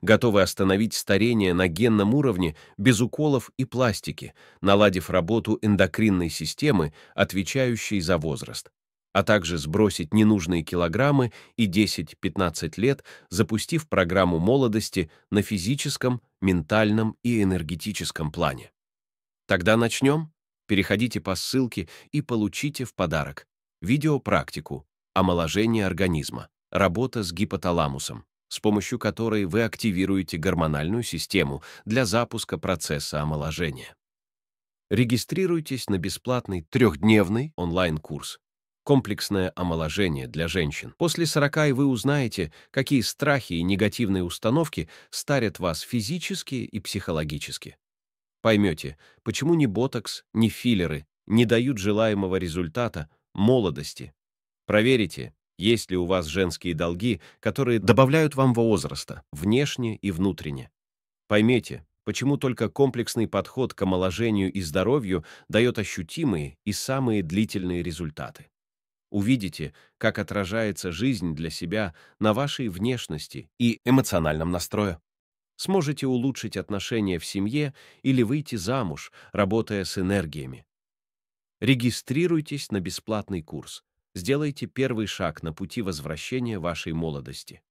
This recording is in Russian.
готовы остановить старение на генном уровне без уколов и пластики, наладив работу эндокринной системы, отвечающей за возраст, а также сбросить ненужные килограммы и 10-15 лет, запустив программу молодости на физическом, ментальном и энергетическом плане. Тогда начнем? Переходите по ссылке и получите в подарок видеопрактику «Омоложение организма. Работа с гипоталамусом» с помощью которой вы активируете гормональную систему для запуска процесса омоложения. Регистрируйтесь на бесплатный трехдневный онлайн-курс «Комплексное омоложение для женщин». После 40 и вы узнаете, какие страхи и негативные установки старят вас физически и психологически. Поймете, почему ни ботокс, ни филлеры не дают желаемого результата, молодости. Проверите, есть ли у вас женские долги, которые добавляют вам возраста, внешне и внутренне? Поймите, почему только комплексный подход к омоложению и здоровью дает ощутимые и самые длительные результаты. Увидите, как отражается жизнь для себя на вашей внешности и эмоциональном настрое. Сможете улучшить отношения в семье или выйти замуж, работая с энергиями. Регистрируйтесь на бесплатный курс сделайте первый шаг на пути возвращения вашей молодости.